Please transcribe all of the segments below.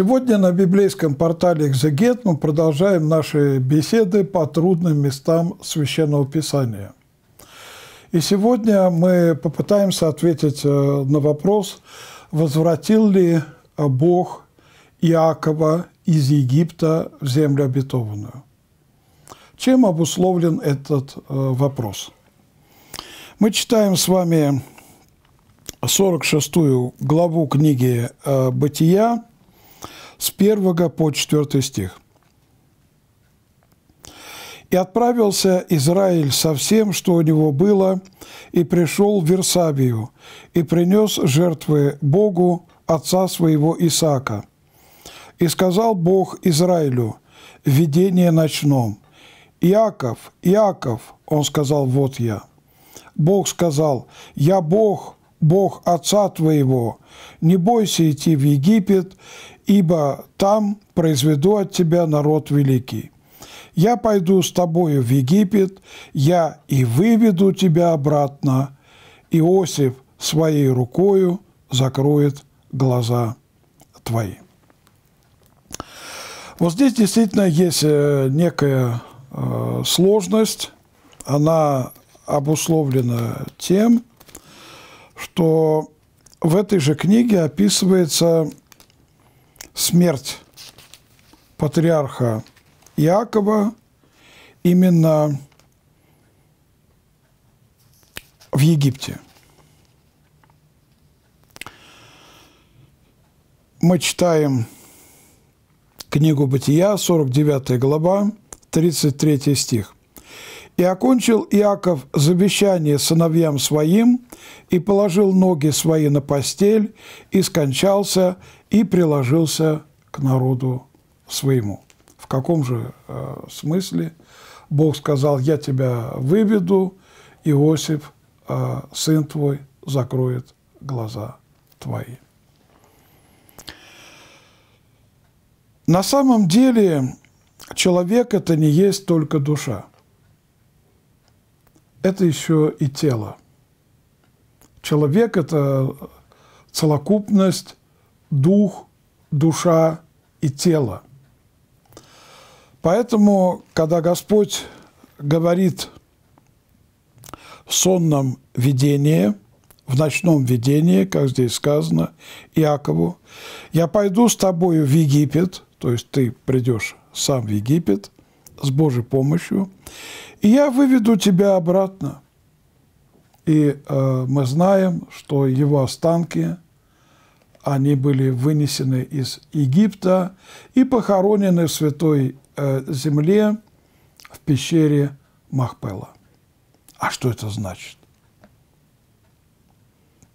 Сегодня на библейском портале «Экзегет» мы продолжаем наши беседы по трудным местам Священного Писания. И сегодня мы попытаемся ответить э, на вопрос, возвратил ли э, Бог Иакова из Египта в землю обетованную. Чем обусловлен этот э, вопрос? Мы читаем с вами 46 главу книги «Бытия», с 1 по 4 стих. «И отправился Израиль со всем, что у него было, и пришел в Версавию, и принес жертвы Богу, отца своего Исаака. И сказал Бог Израилю, видение ночном, Яков, Яков, он сказал, «Вот я». Бог сказал, «Я Бог, Бог отца твоего, не бойся идти в Египет, ибо там произведу от тебя народ великий. Я пойду с тобою в Египет, я и выведу тебя обратно. Иосиф своей рукою закроет глаза твои. Вот здесь действительно есть э, некая э, сложность, она обусловлена тем, что в этой же книге описывается смерть патриарха Иакова именно в Египте. Мы читаем книгу Бытия, 49 глава, 33 стих. И окончил Иаков завещание сыновьям своим, и положил ноги свои на постель, и скончался, и приложился к народу своему. В каком же э, смысле Бог сказал, я тебя выведу, Иосиф, э, сын твой, закроет глаза твои. На самом деле человек – это не есть только душа – это еще и тело. Человек – это целокупность, дух, душа и тело. Поэтому, когда Господь говорит в сонном видении, в ночном видении, как здесь сказано Иакову, «Я пойду с тобою в Египет», то есть ты придешь сам в Египет с Божьей помощью, и я выведу тебя обратно. И э, мы знаем, что его останки, они были вынесены из Египта и похоронены в Святой э, Земле в пещере Махпела. А что это значит?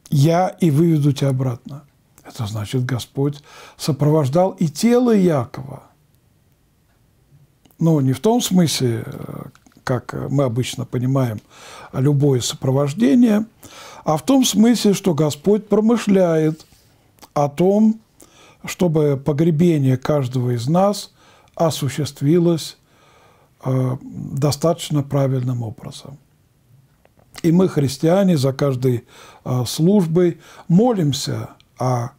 Я и выведу тебя обратно. Это значит, Господь сопровождал и тело Якова. но ну, не в том смысле, э, как мы обычно понимаем, любое сопровождение, а в том смысле, что Господь промышляет о том, чтобы погребение каждого из нас осуществилось э, достаточно правильным образом. И мы, христиане, за каждой э, службой молимся о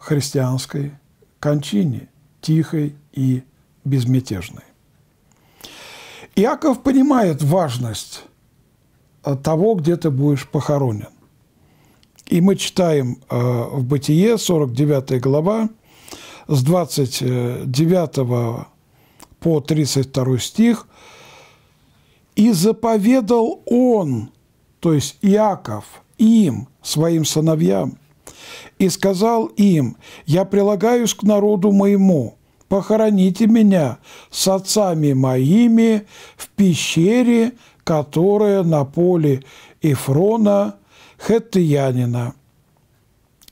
христианской кончине, тихой и безмятежной. Иаков понимает важность э, того, где ты будешь похоронен. И мы читаем э, в Бытие, 49 глава, с 29 по 32 стих, «И заповедал он, то есть Иаков, им, своим сыновьям, и сказал им, «Я прилагаюсь к народу моему, похороните меня с отцами моими в пещере, которая на поле Эфрона Хеттиянина»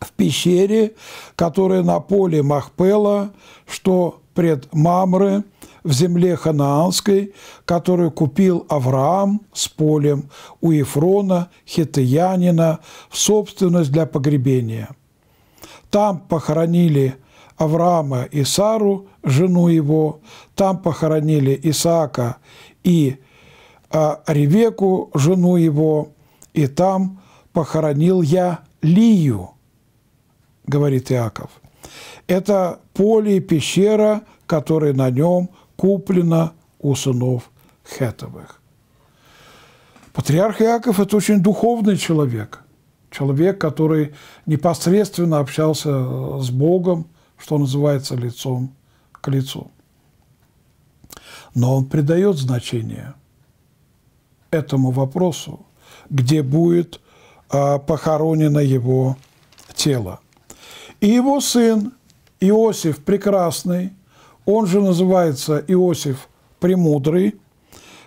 в пещере, которая на поле Махпела, что пред Мамры, в земле ханаанской, которую купил Авраам с полем у Ефрона, хитаянина, в собственность для погребения. Там похоронили Авраама и Сару, жену его. Там похоронили Исаака и а, Ревеку, жену его. И там похоронил я Лию, говорит Иаков. Это поле и пещера, которые на нем куплено у сынов Хетовых. Патриарх Иаков – это очень духовный человек, человек, который непосредственно общался с Богом, что называется, лицом к лицу. Но он придает значение этому вопросу, где будет э, похоронено его тело. И его сын Иосиф Прекрасный, он же называется Иосиф Премудрый,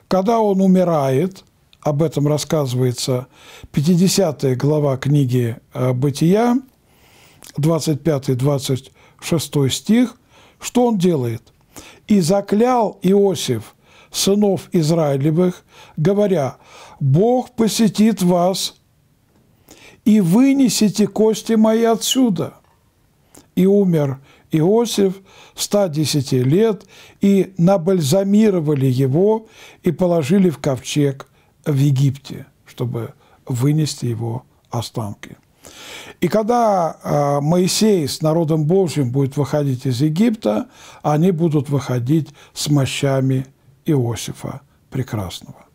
когда он умирает, об этом рассказывается 50 глава книги а, «Бытия», 25-26 6 стих, что он делает? «И заклял Иосиф сынов Израилевых, говоря, «Бог посетит вас, и вынесите кости мои отсюда». И умер Иосиф 110 лет, и набальзамировали его, и положили в ковчег в Египте, чтобы вынести его останки. И когда а, Моисей с народом Божьим будет выходить из Египта, они будут выходить с мощами Иосифа Прекрасного.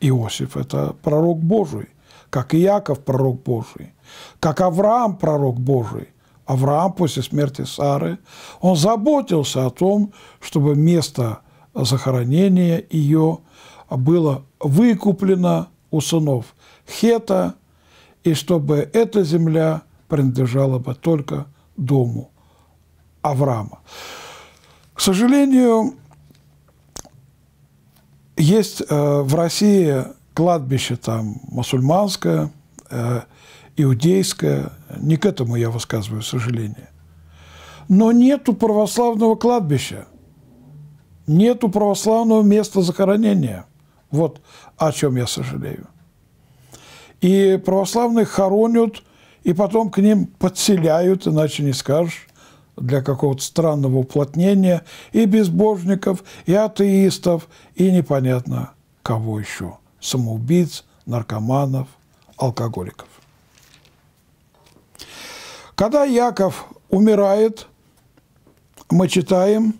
Иосиф – это пророк Божий, как и Яков – пророк Божий, как Авраам – пророк Божий. Авраам после смерти Сары, он заботился о том, чтобы место захоронения ее было выкуплено у сынов Хета – и чтобы эта земля принадлежала бы только дому Авраама. К сожалению, есть э, в России кладбище там мусульманское, э, иудейское, не к этому я высказываю сожаление. Но нету православного кладбища, нету православного места захоронения. Вот о чем я сожалею. И православных хоронят, и потом к ним подселяют, иначе не скажешь, для какого-то странного уплотнения, и безбожников, и атеистов, и непонятно кого еще – самоубийц, наркоманов, алкоголиков. Когда Яков умирает, мы читаем,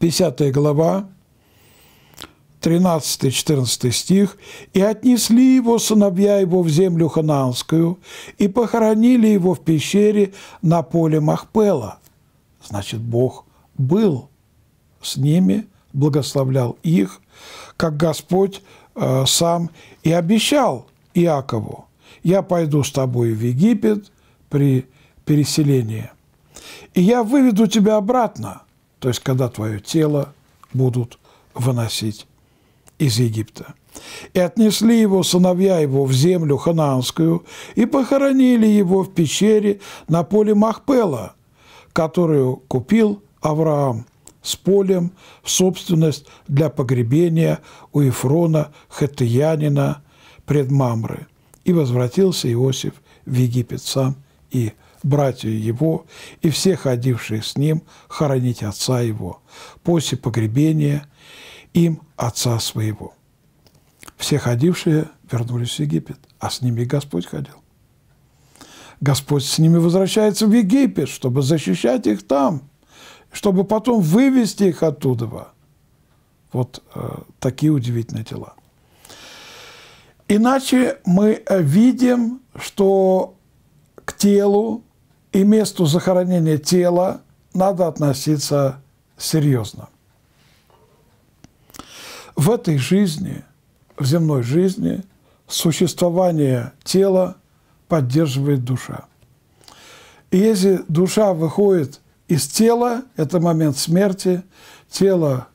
50 глава, 13-14 стих, «И отнесли его сыновья его в землю ханаанскую, и похоронили его в пещере на поле Махпела». Значит, Бог был с ними, благословлял их, как Господь э, сам и обещал Иакову. «Я пойду с тобой в Египет при переселении, и я выведу тебя обратно» то есть когда твое тело будут выносить из Египта. И отнесли его сыновья его в землю ханаанскую, и похоронили его в пещере на поле Махпела, которую купил Авраам с полем в собственность для погребения у Ефрона Хатыянина пред Мамры. И возвратился Иосиф в Египет сам и братья его и все ходившие с ним хоронить отца его. После погребения им отца своего. Все ходившие вернулись в Египет, а с ними и Господь ходил. Господь с ними возвращается в Египет, чтобы защищать их там, чтобы потом вывести их оттуда. Вот э, такие удивительные дела. Иначе мы э, видим, что к телу и месту захоронения тела надо относиться серьезно. В этой жизни, в земной жизни, существование тела поддерживает душа. И если душа выходит из тела, это момент смерти, тело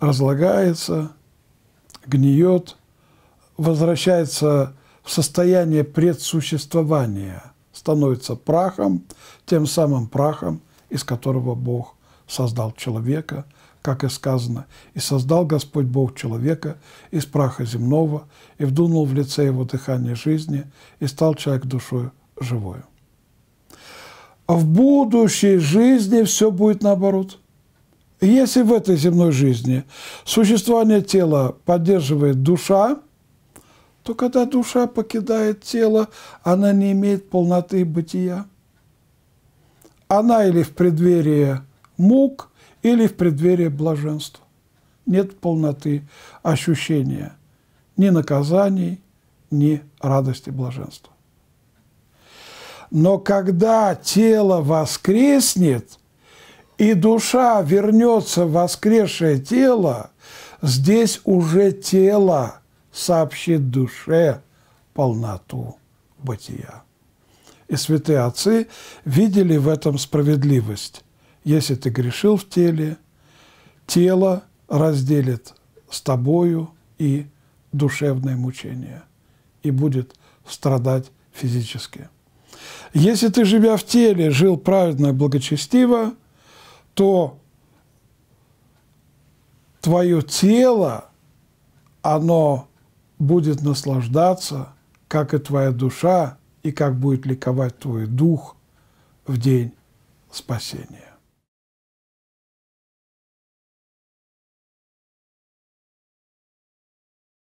разлагается, гниет, возвращается в состояние предсуществования, становится прахом, тем самым прахом, из которого Бог создал человека – как и сказано, «И создал Господь Бог человека из праха земного, и вдунул в лице его дыхание жизни, и стал человек душою живою». А в будущей жизни все будет наоборот. Если в этой земной жизни существование тела поддерживает душа, то когда душа покидает тело, она не имеет полноты бытия. Она или в преддверии мук – или в преддверии блаженства. Нет полноты ощущения ни наказаний, ни радости блаженства. Но когда тело воскреснет, и душа вернется в воскресшее тело, здесь уже тело сообщит душе полноту бытия. И святые отцы видели в этом справедливость. Если ты грешил в теле, тело разделит с тобою и душевное мучение, и будет страдать физически. Если ты, живя в теле, жил праведно и благочестиво, то твое тело, оно будет наслаждаться, как и твоя душа, и как будет ликовать твой дух в день спасения.